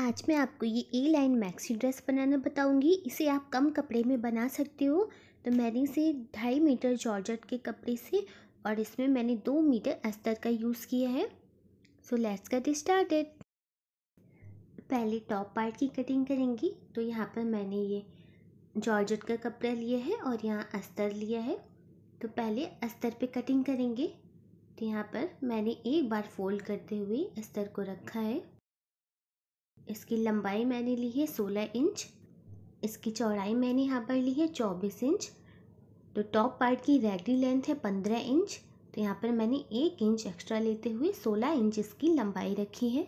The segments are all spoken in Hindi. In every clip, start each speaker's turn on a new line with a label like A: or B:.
A: आज मैं आपको ये ए लाइन मैक्सी ड्रेस बनाना बताऊंगी इसे आप कम कपड़े में बना सकते हो तो मैंने इसे ढाई मीटर जॉर्जट के कपड़े से और इसमें मैंने दो मीटर अस्तर का यूज़ किया है सो लेट्स गेट स्टार्टेड पहले टॉप पार्ट की कटिंग करेंगी तो यहाँ पर मैंने ये जॉर्जट का कपड़ा लिया है और यहाँ अस्तर लिया है तो पहले अस्तर पर कटिंग करेंगे तो यहाँ पर मैंने एक बार फोल्ड करते हुए अस्तर को रखा है इसकी लंबाई मैंने ली है सोलह इंच इसकी चौड़ाई मैंने यहाँ पर ली है चौबीस इंच तो टॉप पार्ट की रेगडी लेंथ है पंद्रह इंच तो यहाँ पर मैंने एक इंच एक्स्ट्रा लेते हुए सोलह इंच इसकी लंबाई रखी है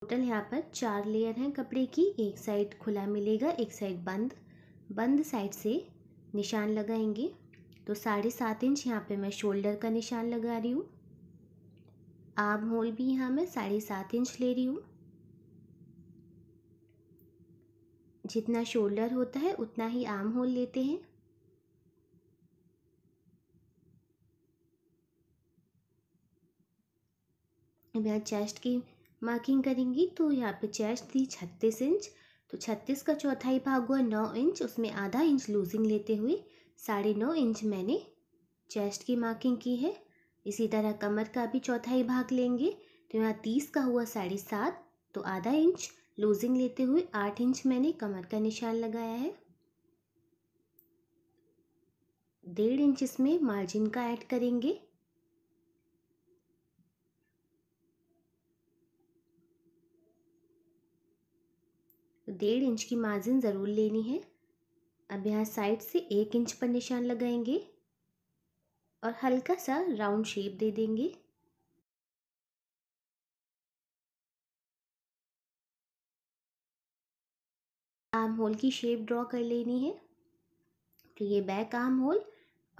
A: टोटल यहाँ पर चार लेयर हैं कपड़े की एक साइड खुला मिलेगा एक साइड बंद बंद साइड से निशान लगाएंगे तो साढ़े सात इंच यहाँ पर मैं शोल्डर का निशान लगा रही हूँ आर्म होल भी यहाँ मैं साढ़े सात इंच ले रही हूँ जितना शोल्डर होता है उतना ही आर्म होल लेते हैं अब यहाँ चेस्ट की मार्किंग करेंगी तो यहाँ पे चेस्ट थी छत्तीस इंच तो छत्तीस का चौथाई भाग हुआ नौ इंच उसमें आधा इंच लूजिंग लेते हुए साढ़े नौ इंच मैंने चेस्ट की मार्किंग की है इसी तरह कमर का भी चौथाई भाग लेंगे तो यहाँ तीस का हुआ साढ़े सात तो आधा इंच लूजिंग लेते हुए आठ इंच मैंने कमर का निशान लगाया है डेढ़ इंच इसमें मार्जिन का ऐड करेंगे तो डेढ़ इंच की मार्जिन ज़रूर लेनी है अब यहाँ साइड से एक इंच पर निशान लगाएंगे और हल्का सा राउंड शेप दे देंगे आर्म होल की शेप ड्रॉ कर लेनी है तो ये बैक आर्म होल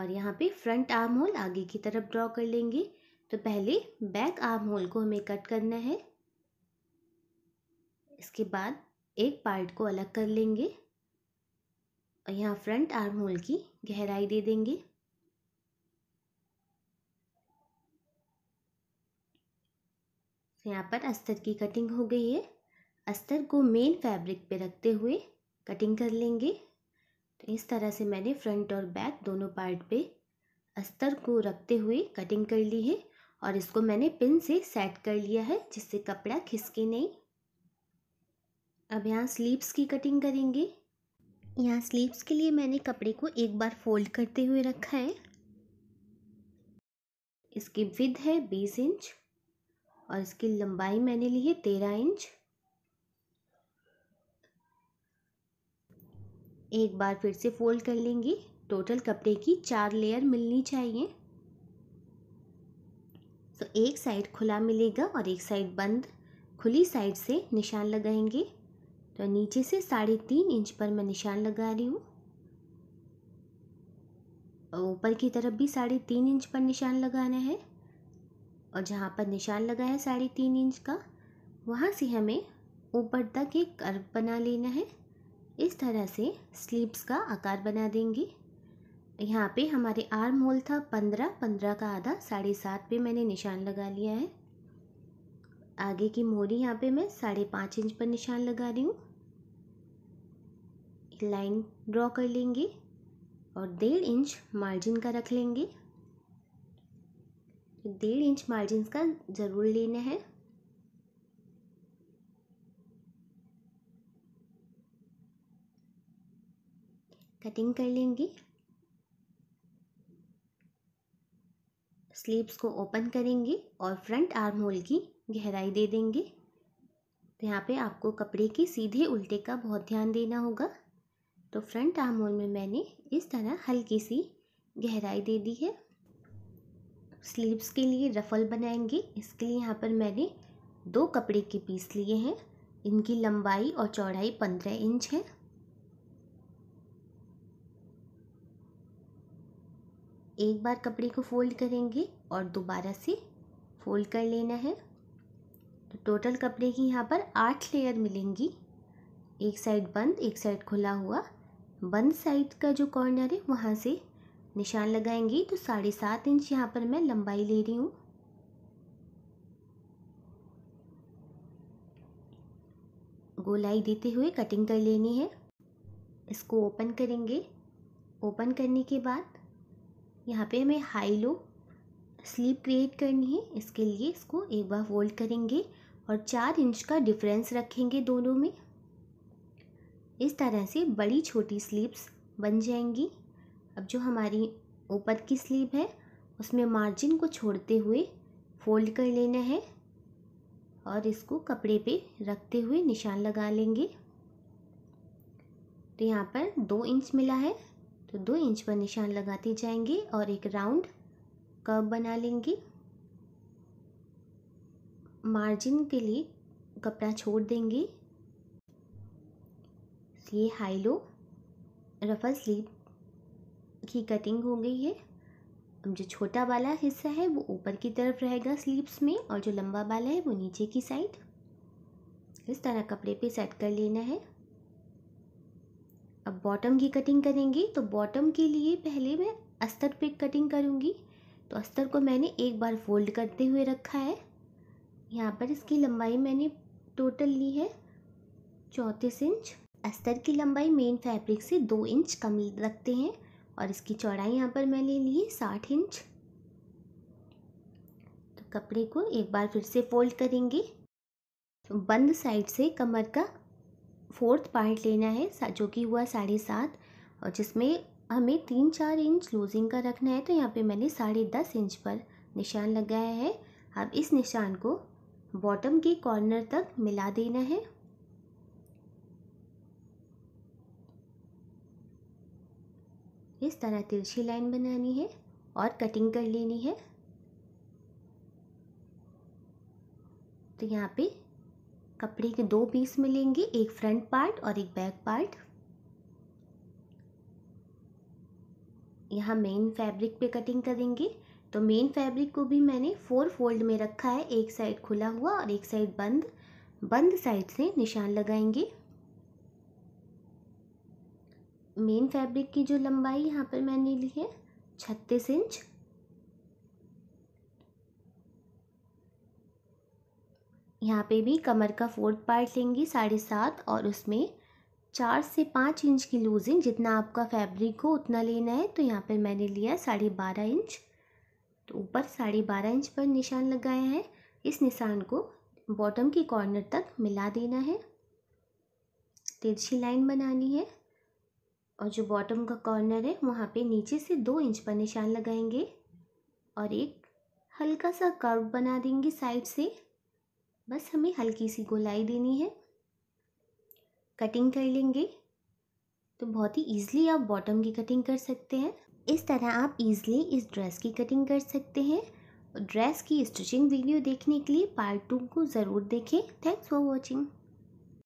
A: और यहाँ पे फ्रंट आर्म होल आगे की तरफ ड्रॉ कर लेंगे तो पहले बैक आर्म होल को हमें कट करना है इसके बाद एक पार्ट को अलग कर लेंगे और यहाँ फ्रंट आर्म होल की गहराई दे देंगे यहाँ पर अस्तर की कटिंग हो गई है अस्तर को मेन फैब्रिक पे रखते हुए कटिंग कर लेंगे तो इस तरह से मैंने फ्रंट और बैक दोनों पार्ट पे अस्तर को रखते हुए कटिंग कर ली है और इसको मैंने पिन से सेट कर लिया है जिससे कपड़ा खिसके नहीं अब यहाँ स्लीव्स की कटिंग करेंगे यहाँ स्लीव्स के लिए मैंने कपड़े को एक बार फोल्ड करते हुए रखा है इसकी विद है बीस इंच और इसकी लंबाई मैंने ली है तेरह इंच एक बार फिर से फोल्ड कर लेंगे टोटल कपड़े की चार लेयर मिलनी चाहिए तो एक साइड खुला मिलेगा और एक साइड बंद खुली साइड से निशान लगाएंगे तो नीचे से साढ़े तीन इंच पर मैं निशान लगा रही हूँ ऊपर की तरफ भी साढ़े तीन इंच पर निशान लगाना है और जहाँ पर निशान लगाया साढ़े तीन इंच का वहाँ से हमें ऊपर तक एक कर्व बना लेना है इस तरह से स्लीप्स का आकार बना देंगे यहाँ पे हमारे आर्म होल था पंद्रह पंद्रह का आधा साढ़े सात पे मैंने निशान लगा लिया है आगे की मोरी यहाँ पे मैं साढ़े पाँच इंच पर निशान लगा रही हूँ लाइन ड्रॉ कर लेंगे और डेढ़ इंच मार्जिन का रख लेंगे डेढ़ इंच मार्जिन का ज़रूर लेना है कटिंग कर लेंगे स्लीव्स को ओपन करेंगे और फ्रंट आर्म होल की गहराई दे देंगे तो यहाँ पे आपको कपड़े के सीधे उल्टे का बहुत ध्यान देना होगा तो फ्रंट आर्म होल में मैंने इस तरह हल्की सी गहराई दे दी है स्लीव्स के लिए रफल बनाएंगे इसके लिए यहाँ पर मैंने दो कपड़े के पीस लिए हैं इनकी लंबाई और चौड़ाई पंद्रह इंच है एक बार कपड़े को फोल्ड करेंगे और दोबारा से फोल्ड कर लेना है तो टोटल कपड़े की यहाँ पर आठ लेयर मिलेंगी एक साइड बंद एक साइड खुला हुआ बंद साइड का जो कॉर्नर है वहाँ से निशान लगाएंगी तो साढ़े सात इंच यहाँ पर मैं लंबाई ले रही हूँ गोलाई देते हुए कटिंग कर लेनी है इसको ओपन करेंगे ओपन करने के बाद यहाँ पे हमें हाई लो स्लीप क्रिएट करनी है इसके लिए इसको एक बार फोल्ड करेंगे और चार इंच का डिफरेंस रखेंगे दोनों में इस तरह से बड़ी छोटी स्लीप्स बन जाएंगी अब जो हमारी ऊपर की स्लीव है उसमें मार्जिन को छोड़ते हुए फोल्ड कर लेना है और इसको कपड़े पे रखते हुए निशान लगा लेंगे तो यहाँ पर दो इंच मिला है तो दो इंच पर निशान लगाते जाएंगे और एक राउंड कर्व बना लेंगे मार्जिन के लिए कपड़ा छोड़ देंगे ये हाई लो रफल स्लीव की कटिंग हो गई है जो छोटा वाला हिस्सा है वो ऊपर की तरफ रहेगा स्लीव्स में और जो लंबा वाला है वो नीचे की साइड इस तरह कपड़े पे सेट कर लेना है अब बॉटम की कटिंग करेंगे तो बॉटम के लिए पहले मैं अस्तर पे कटिंग करूँगी तो अस्तर को मैंने एक बार फोल्ड करते हुए रखा है यहाँ पर इसकी लंबाई मैंने टोटल ली है चौंतीस इंच अस्तर की लंबाई मेन फैब्रिक से दो इंच कम रखते हैं और इसकी चौड़ाई यहाँ पर मैं ले ली है साठ इंच तो कपड़े को एक बार फिर से फोल्ड करेंगे तो बंद साइड से कमर का फोर्थ पार्ट लेना है जो कि हुआ साढ़े सात और जिसमें हमें तीन चार इंच लूजिंग का रखना है तो यहाँ पे मैंने साढ़े दस इंच पर निशान लगाया है अब इस निशान को बॉटम के कॉर्नर तक मिला देना है इस तरह तिरछी लाइन बनानी है और कटिंग कर लेनी है तो यहाँ पे कपड़े के दो पीस मिलेंगे एक फ्रंट पार्ट और एक बैक पार्ट यहाँ मेन फैब्रिक पे कटिंग करेंगे तो मेन फैब्रिक को भी मैंने फोर फोल्ड में रखा है एक साइड खुला हुआ और एक साइड बंद बंद साइड से निशान लगाएंगे मेन फैब्रिक की जो लंबाई यहाँ पर मैंने ली है छत्तीस इंच यहाँ पे भी कमर का फोर्थ पार्ट लेंगे साढ़े सात और उसमें चार से पाँच इंच की लूजिंग जितना आपका फैब्रिक हो उतना लेना है तो यहाँ पर मैंने लिया साढ़े बारह इंच तो ऊपर साढ़े बारह इंच पर निशान लगाया है इस निशान को बॉटम के कॉर्नर तक मिला देना है तिरछी लाइन बनानी है और जो बॉटम का कॉर्नर है वहाँ पे नीचे से दो इंच पर निशान लगाएंगे और एक हल्का सा कर्व बना देंगे साइड से बस हमें हल्की सी गोलाई देनी है कटिंग कर लेंगे तो बहुत ही ईजिली आप बॉटम की कटिंग कर सकते हैं इस तरह आप ईजिली इस ड्रेस की कटिंग कर सकते हैं ड्रेस की स्टिचिंग वीडियो देखने के लिए पार्ट टू को ज़रूर देखें थैंक्स फॉर वॉचिंग